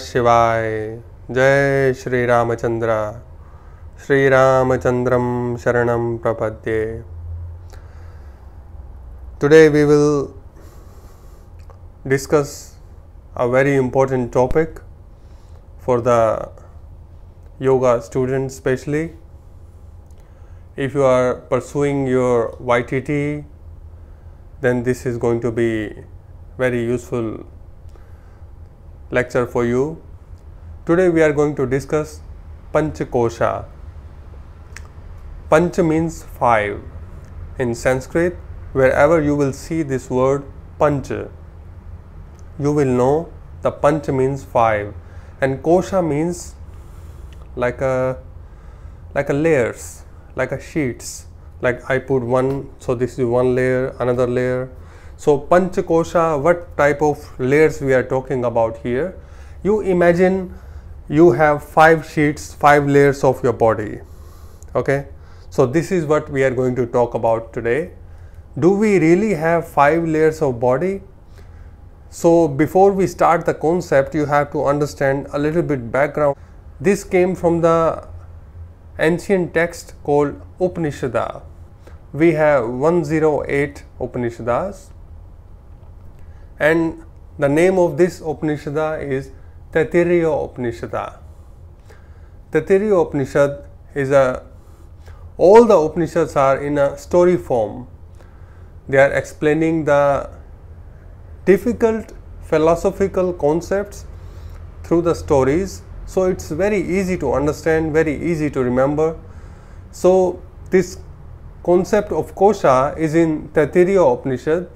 शिवाय जय श्री रामचंद्र श्री रामचंद्रम शरण प्रपद्ये today we will discuss a very important topic for the yoga student specially if you are pursuing your Y T T then this is going to be very useful lecture for you. Today we are going to discuss Kosha. Panch means five. In Sanskrit, wherever you will see this word Pancha, you will know the Panch means five and Kosha means like a like a layers, like a sheets. Like I put one, so this is one layer, another layer, so Panchakosha, what type of layers we are talking about here? You imagine you have five sheets, five layers of your body. Okay. So this is what we are going to talk about today. Do we really have five layers of body? So before we start the concept, you have to understand a little bit background. This came from the ancient text called Upanishad. We have 108 Upanishads and the name of this Upanishad is Taittiriya Upanishad. Taittiriya Upanishad is a all the Upanishads are in a story form. They are explaining the difficult philosophical concepts through the stories. So it's very easy to understand, very easy to remember. So this concept of kosha is in Taittiriya Upanishad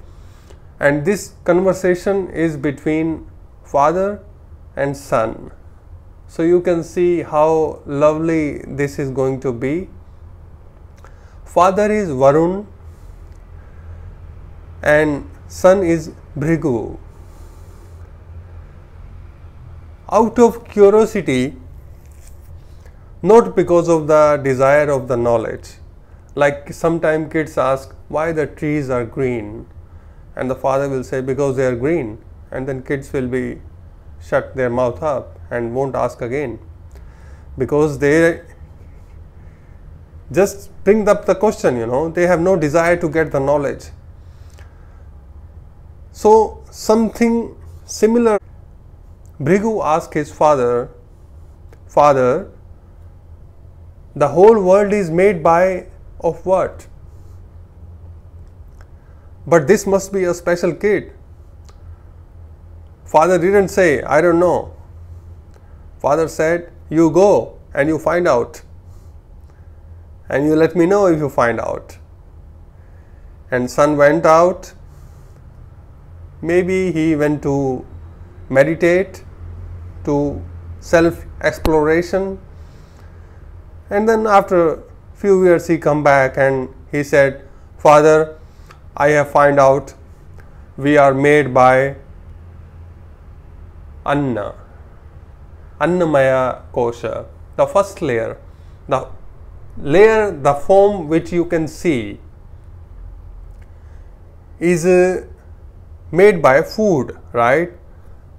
and this conversation is between father and son. So you can see how lovely this is going to be. Father is Varun and son is Bhrigu. Out of curiosity, not because of the desire of the knowledge, like sometimes kids ask why the trees are green and the father will say because they are green and then kids will be shut their mouth up and won't ask again because they just bring up the question you know they have no desire to get the knowledge so something similar Brigu asked his father father the whole world is made by of what but this must be a special kid. Father didn't say, I don't know. Father said, You go and you find out. And you let me know if you find out. And son went out. Maybe he went to meditate, to self exploration. And then after few years he come back and he said, Father, I have found out we are made by Anna, Annamaya kosha, the first layer, the layer, the form which you can see is uh, made by food, right?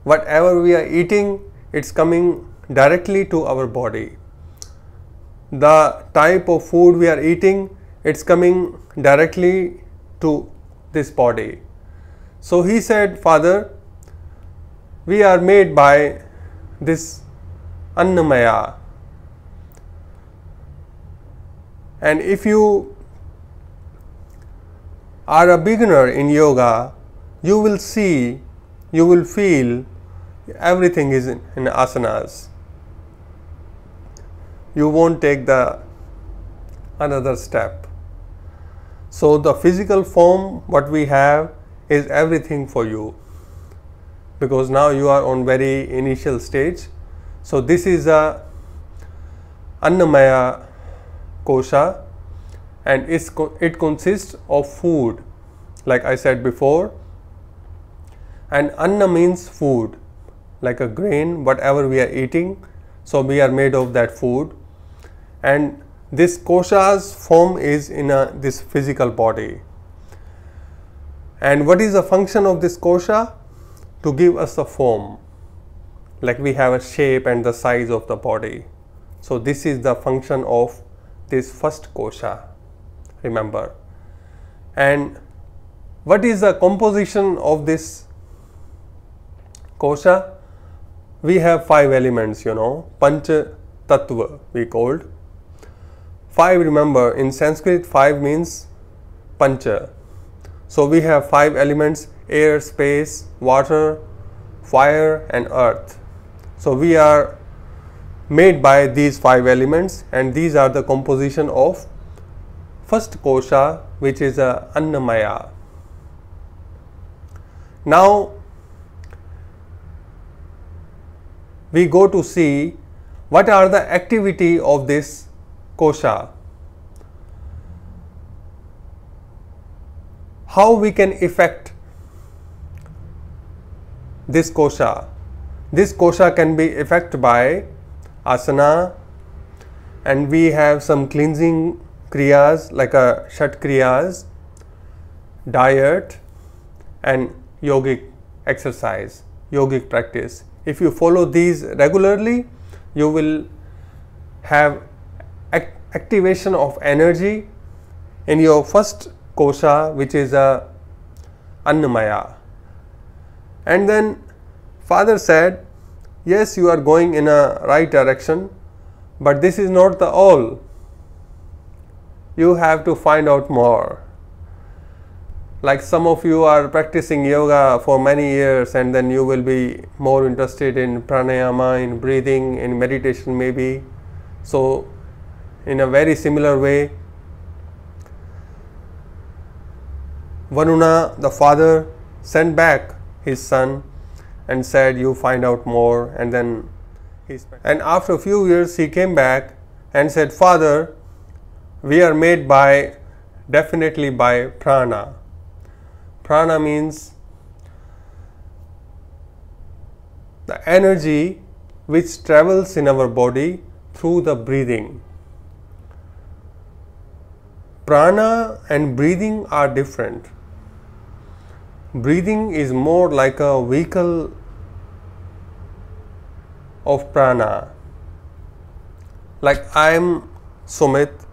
Whatever we are eating, it's coming directly to our body. The type of food we are eating, it's coming directly to this body. So he said, Father, we are made by this Annamaya. And if you are a beginner in yoga, you will see, you will feel everything is in, in asanas. You won't take the another step. So, the physical form what we have is everything for you because now you are on very initial stage. So, this is a Annamaya kosha and it consists of food like I said before and Anna means food like a grain whatever we are eating. So, we are made of that food and this kosha's form is in a, this physical body. And what is the function of this kosha? To give us a form. Like we have a shape and the size of the body. So this is the function of this first kosha. Remember. And what is the composition of this kosha? We have five elements, you know, pancha tattva we called 5 remember in Sanskrit 5 means pancha. So we have 5 elements air, space, water, fire and earth. So we are made by these 5 elements and these are the composition of first kosha which is a annamaya. Now we go to see what are the activity of this kosha. How we can affect this kosha? This kosha can be affected by asana and we have some cleansing kriyas like a shat kriyas, diet and yogic exercise, yogic practice. If you follow these regularly, you will have activation of energy in your first kosha which is a uh, annamaya and then father said yes you are going in a right direction but this is not the all you have to find out more like some of you are practicing yoga for many years and then you will be more interested in pranayama in breathing in meditation maybe so in a very similar way. Varuna, the father, sent back his son and said, You find out more. And then he spent. And after a few years, he came back and said, Father, we are made by definitely by prana. Prana means the energy which travels in our body through the breathing. Prana and breathing are different. Breathing is more like a vehicle of prana. Like I am Sumit,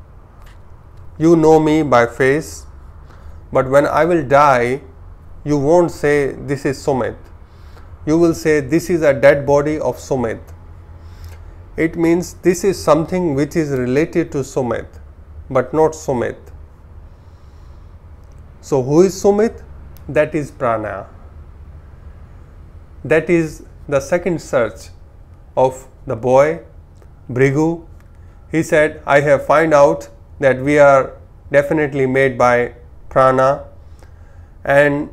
you know me by face, but when I will die, you won't say this is Sumit. You will say this is a dead body of Sumit. It means this is something which is related to Sumit but not Sumit. So, who is Sumit? That is Prana. That is the second search of the boy, Brigu. He said, I have find out that we are definitely made by prana and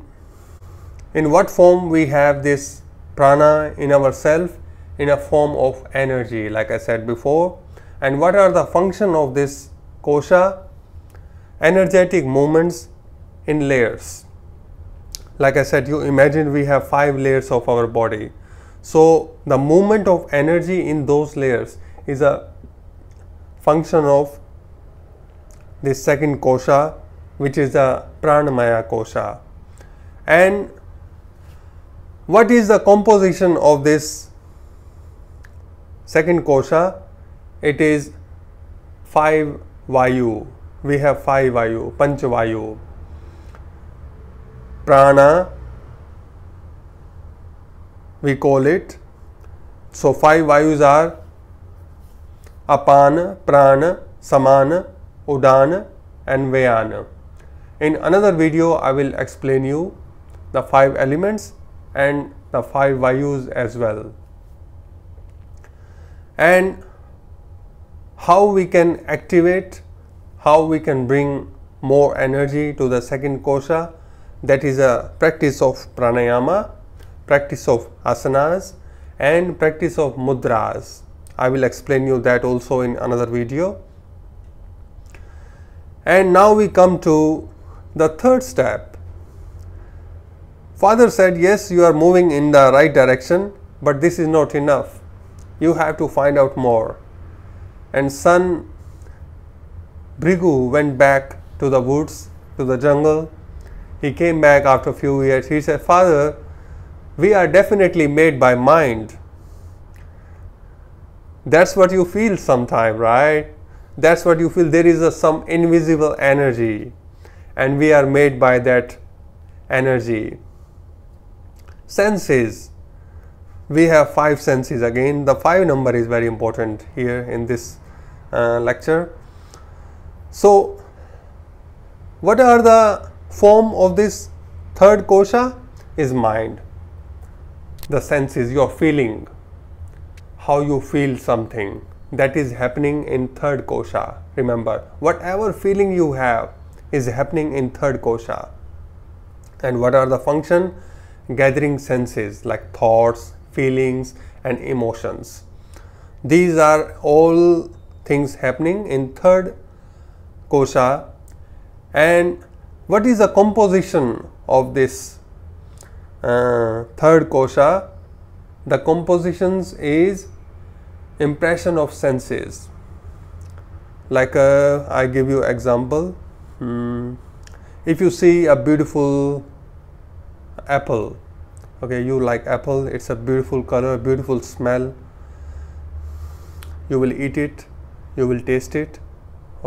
in what form we have this prana in ourself in a form of energy like I said before and what are the function of this kosha energetic movements in layers like i said you imagine we have five layers of our body so the movement of energy in those layers is a function of this second kosha which is the pranamaya kosha and what is the composition of this second kosha it is five Vayu. We have five Vayu, Panchavayu. Prana, we call it. So, five Vayus are Apana, Prana, Samana, Udana, and Vayana. In another video, I will explain you the five elements and the five Vayus as well. And how we can activate, how we can bring more energy to the second kosha that is a practice of pranayama, practice of asanas and practice of mudras. I will explain you that also in another video. And now we come to the third step. Father said, yes, you are moving in the right direction, but this is not enough. You have to find out more and son Brigu went back to the woods, to the jungle. He came back after a few years. He said, Father, we are definitely made by mind. That's what you feel sometime, right? That's what you feel. There is a, some invisible energy, and we are made by that energy. Senses. We have five senses again. The five number is very important here in this uh, lecture. So, what are the form of this third kosha is mind. The senses, your feeling, how you feel something that is happening in third kosha. Remember, whatever feeling you have is happening in third kosha. And what are the function? Gathering senses like thoughts, feelings and emotions. These are all things happening in third kosha and what is the composition of this uh, third kosha the compositions is impression of senses like uh, i give you example hmm. if you see a beautiful apple okay you like apple it's a beautiful color beautiful smell you will eat it you will taste it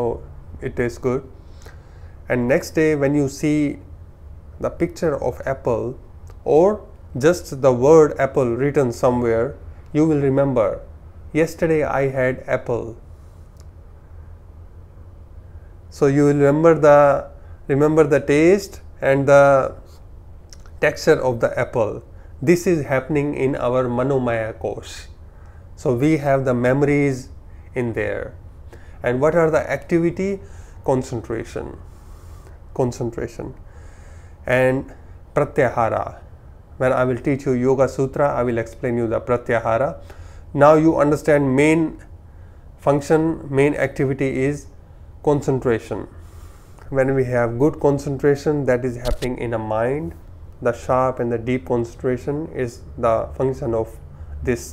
oh it tastes good and next day when you see the picture of apple or just the word apple written somewhere you will remember yesterday i had apple so you will remember the remember the taste and the texture of the apple this is happening in our manomaya course so we have the memories in there and what are the activity concentration concentration and pratyahara when i will teach you yoga sutra i will explain you the pratyahara now you understand main function main activity is concentration when we have good concentration that is happening in a mind the sharp and the deep concentration is the function of this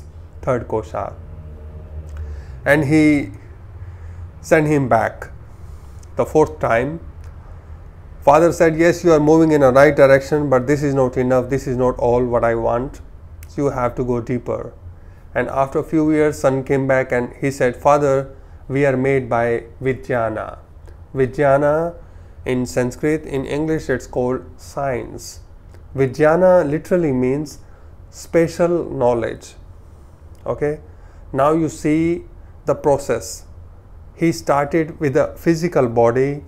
third kosha and he sent him back the fourth time. Father said, Yes, you are moving in a right direction, but this is not enough. This is not all what I want. So you have to go deeper. And after a few years, son came back and he said, Father, we are made by Vijnana. Vijnana in Sanskrit, in English, it's called science. Vijnana literally means special knowledge. Okay, now you see the process. He started with the physical body,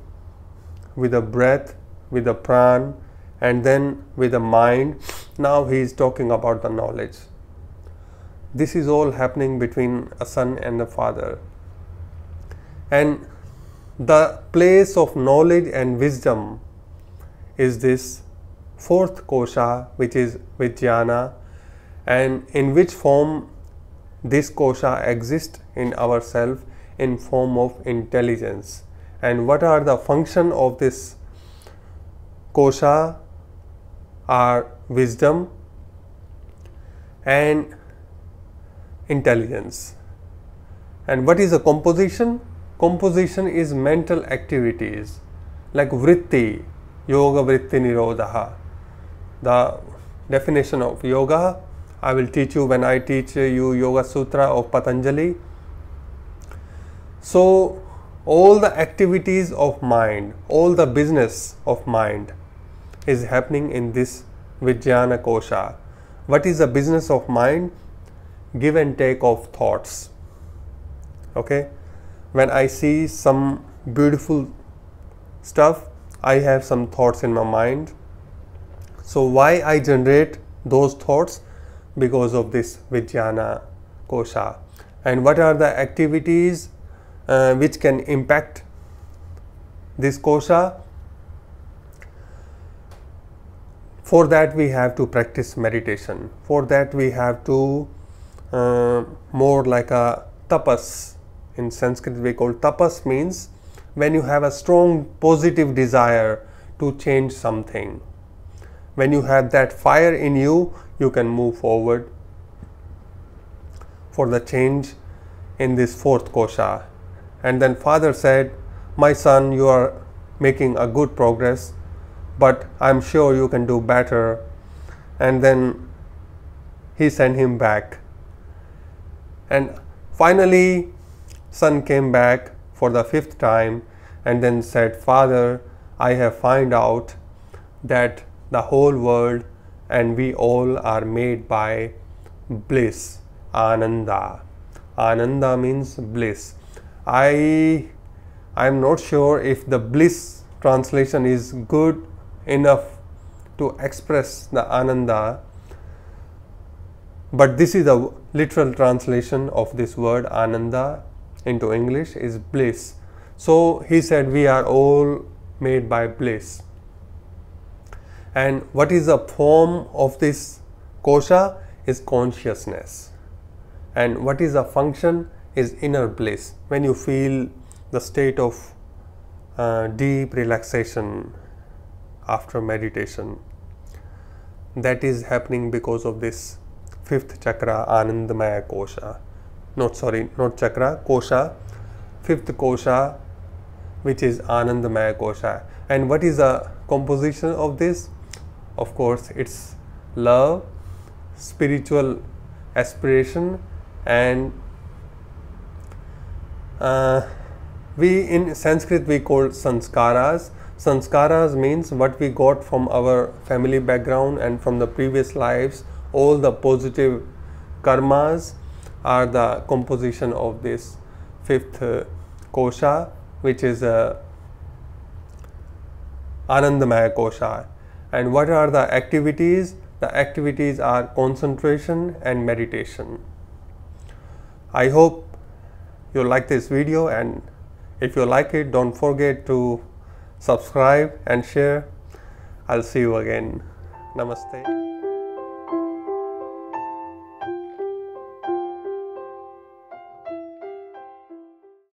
with the breath, with the pran, and then with the mind. Now he is talking about the knowledge. This is all happening between a son and a father. And the place of knowledge and wisdom is this fourth kosha, which is Vijnana, and in which form this kosha exists in ourself in form of intelligence. And what are the function of this kosha are wisdom and intelligence. And what is a composition? Composition is mental activities like vritti, yoga vritti nirodha. The definition of yoga I will teach you when I teach you Yoga Sutra of Patanjali. So, all the activities of mind, all the business of mind is happening in this Vijnana Kosha. What is the business of mind? Give and take of thoughts. Okay? When I see some beautiful stuff, I have some thoughts in my mind. So, why I generate those thoughts? because of this Vijnana kosha and what are the activities uh, which can impact this kosha for that we have to practice meditation for that we have to uh, more like a tapas in sanskrit we call tapas means when you have a strong positive desire to change something when you have that fire in you you can move forward for the change in this fourth kosha. And then father said, My son, you are making a good progress, but I'm sure you can do better. And then he sent him back. And finally, son came back for the fifth time and then said, Father, I have found out that the whole world and we all are made by bliss, ananda. Ananda means bliss. I I am not sure if the bliss translation is good enough to express the ananda, but this is the literal translation of this word ananda into English is bliss. So he said, We are all made by bliss and what is the form of this kosha is consciousness and what is the function is inner bliss when you feel the state of uh, deep relaxation after meditation that is happening because of this fifth chakra anandamaya kosha not sorry not chakra kosha fifth kosha which is anandamaya kosha and what is the composition of this of course it's love spiritual aspiration and uh, we in sanskrit we call sanskaras sanskaras means what we got from our family background and from the previous lives all the positive karmas are the composition of this fifth uh, kosha which is a uh, anandamaya kosha and what are the activities? The activities are concentration and meditation. I hope you like this video and if you like it, don't forget to subscribe and share. I'll see you again. Namaste.